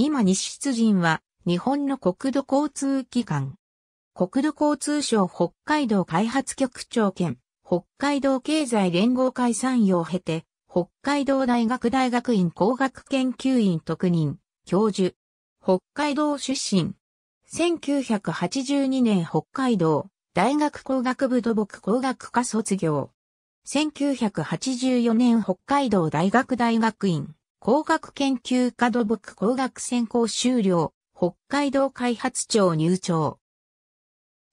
今西出陣は日本の国土交通機関。国土交通省北海道開発局長兼北海道経済連合会参与を経て北海道大学大学院工学研究院特任教授。北海道出身。1982年北海道大学工学部土木工学科卒業。1984年北海道大学大学院工学研究科土木工学専攻修了、北海道開発庁入庁。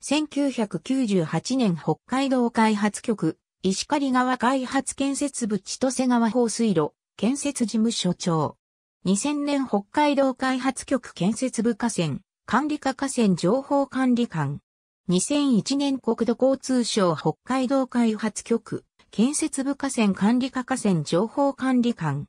1998年北海道開発局、石狩川開発建設部千歳川放水路、建設事務所長。2000年北海道開発局建設部河川、管理課河川情報管理官。2001年国土交通省北海道開発局、建設部河川管理課河川情報管理官。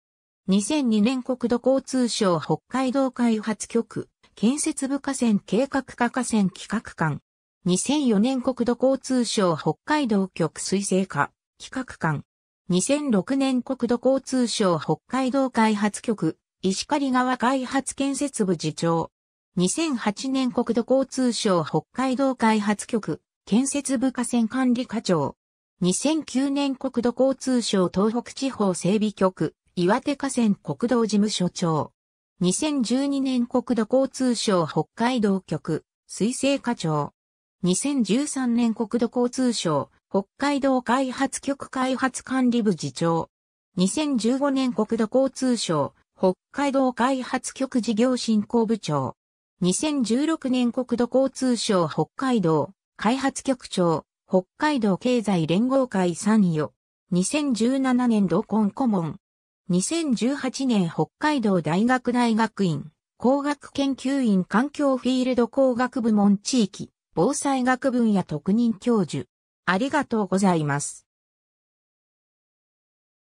2002年国土交通省北海道開発局、建設部河川計画課河川企画官。2004年国土交通省北海道局水政課企画官。2006年国土交通省北海道開発局、石狩川開発建設部次長。2008年国土交通省北海道開発局、建設部河川管理課長。2009年国土交通省東北地方整備局、岩手河川国道事務所長。2012年国土交通省北海道局、水政課長。2013年国土交通省、北海道開発局開発管理部次長。2015年国土交通省、北海道開発局事業振興部長。2016年国土交通省北海道開発局長、北海道経済連合会参与。2017年同コン顧問。2018年北海道大学大学院工学研究院環境フィールド工学部門地域防災学分野特任教授。ありがとうございます。